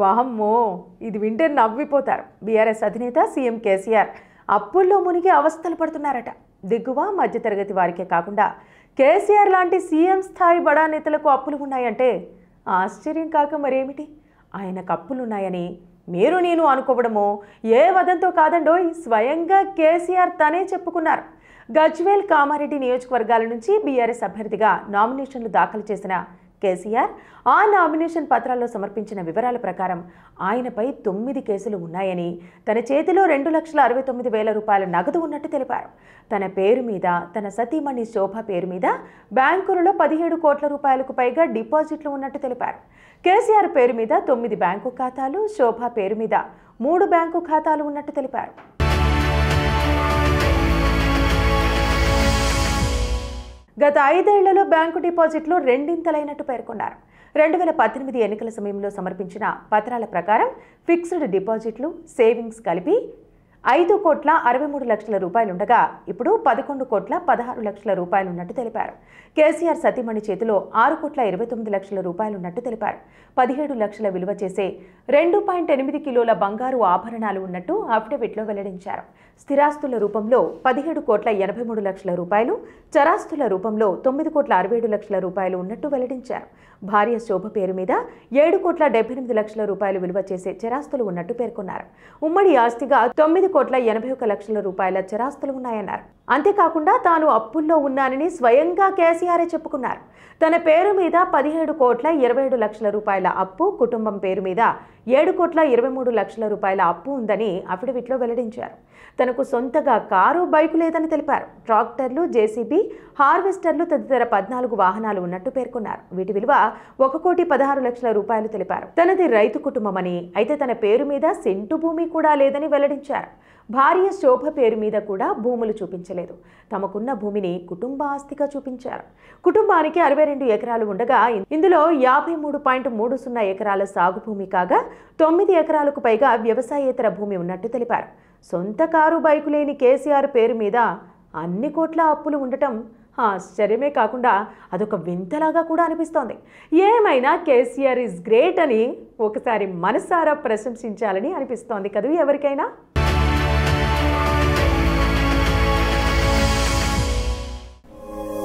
వాహమ్మో ఇది వింటే నవ్విపోతారు బీఆర్ఎస్ అధినేత సీఎం కేసీఆర్ అప్పుల్లో మునిగి అవస్థలు పడుతున్నారట దిగువ మధ్యతరగతి వారికే కాకుండా కేసీఆర్ లాంటి సీఎం స్థాయి బడా నేతలకు అప్పులు ఉన్నాయంటే ఆశ్చర్యం కాక మరేమిటి ఆయనకు అప్పులున్నాయని మీరు నేను అనుకోవడమో ఏ వదంతో కాదండోయ్ స్వయంగా కేసీఆర్ తనే చెప్పుకున్నారు గజ్వేల్ కామారెడ్డి నియోజకవర్గాల నుంచి బీఆర్ఎస్ అభ్యర్థిగా నామినేషన్లు దాఖలు చేసిన కేసీఆర్ ఆ నామినేషన్ పత్రాల్లో సమర్పించిన వివరాల ప్రకారం ఆయనపై తొమ్మిది కేసులు ఉన్నాయని తన చేతిలో రెండు లక్షల అరవై తొమ్మిది వేల రూపాయల నగదు ఉన్నట్టు తెలిపారు తన పేరు మీద తన సతీమణి శోభ పేరు మీద బ్యాంకులలో పదిహేడు కోట్ల రూపాయలకు పైగా డిపాజిట్లు ఉన్నట్టు తెలిపారు కేసీఆర్ పేరు మీద తొమ్మిది బ్యాంకు ఖాతాలు శోభ పేరు మీద మూడు బ్యాంకు ఖాతాలు ఉన్నట్టు తెలిపారు గత ఐదేళ్లలో బ్యాంకు డిపాజిట్లు రెండింతలైనట్టు పేర్కొన్నారు రెండు వేల పద్దెనిమిది ఎన్నికల సమయంలో సమర్పించిన పత్రాల ప్రకారం ఫిక్స్డ్ డిపాజిట్లు సేవింగ్స్ కలిపి ఐదు కోట్ల అరవై మూడు లక్షల రూపాయలుండగా ఇప్పుడు పదకొండు కోట్ల పదహారు లక్షల రూపాయలున్నట్టు తెలిపారు కేసీఆర్ సతీమణి చేతిలో ఆరు కోట్ల ఇరవై తొమ్మిది లక్షల రూపాయలున్నట్టు తెలిపారు పదిహేడు లక్షల విలువ చేసే రెండు పాయింట్ ఎనిమిది కిలోల బంగారు ఆభరణాలు ఉన్నట్టు అఫిడవిట్లో వెల్లడించారు స్థిరాస్తుల రూపంలో పదిహేడు కోట్ల ఎనభై మూడు లక్షల రూపాయలు చరాస్తుల రూపంలో తొమ్మిది కోట్ల అరవై ఏడు లక్షల రూపాయలు ఉన్నట్టు వెల్లడించారు భార్య శోభ పేరు మీద ఏడు కోట్ల డెబ్బై ఎనిమిది లక్షల రూపాయలు విలువ చేసే చరాస్తులు ఉన్నట్టు పేర్కొన్నారు ఉమ్మడి ఆస్తిగా తొమ్మిది కోట్ల ఎనభై ఒక లక్షల రూపాయల చరాస్తులు ఉన్నాయన్నారు అంతేకాకుండా తాను అప్పుల్లో ఉన్నానని స్వయంగా కేసీఆరే చెప్పుకున్నారు తన పేరు మీద పదిహేడు కోట్ల ఇరవై లక్షల రూపాయల అప్పు కుటుంబం పేరు మీద ఏడు కోట్ల ఇరవై మూడు లక్షల రూపాయల అప్పు ఉందని అఫిడవిట్లో వెల్లడించారు తనకు సొంతగా కారు బైకు లేదని తెలిపారు ట్రాక్టర్లు జేసీబీ హార్వెస్టర్లు తదితర పద్నాలుగు వాహనాలు ఉన్నట్టు పేర్కొన్నారు వీటి విలువ ఒక కోటి పదహారు లక్షల రూపాయలు తెలిపారు తనది రైతు కుటుంబమని అయితే తన పేరు మీద సెంటు భూమి కూడా లేదని వెల్లడించారు భార్య శోభ పేరు మీద కూడా భూములు చూపించలేదు తమకున్న భూమిని కుటుంబ ఆస్తిగా చూపించారు కుటుంబానికి అరవై రెండు ఎకరాలు ఉండగా ఇందులో యాభై మూడు పాయింట్ మూడు సున్నా ఎకరాల సాగు భూమి కాగా తొమ్మిది ఎకరాలకు పైగా వ్యవసాయేతర భూమి ఉన్నట్టు తెలిపారు సొంత కారు బైకు లేని కేసీఆర్ పేరు మీద అన్ని కోట్ల అప్పులు ఉండటం ఆశ్చర్యమే కాకుండా అదొక వింతలాగా కూడా అనిపిస్తోంది ఏమైనా కేసీఆర్ ఇస్ గ్రేట్ అని ఒకసారి మనసారా ప్రశంసించాలని అనిపిస్తోంది కదూ ఎవరికైనా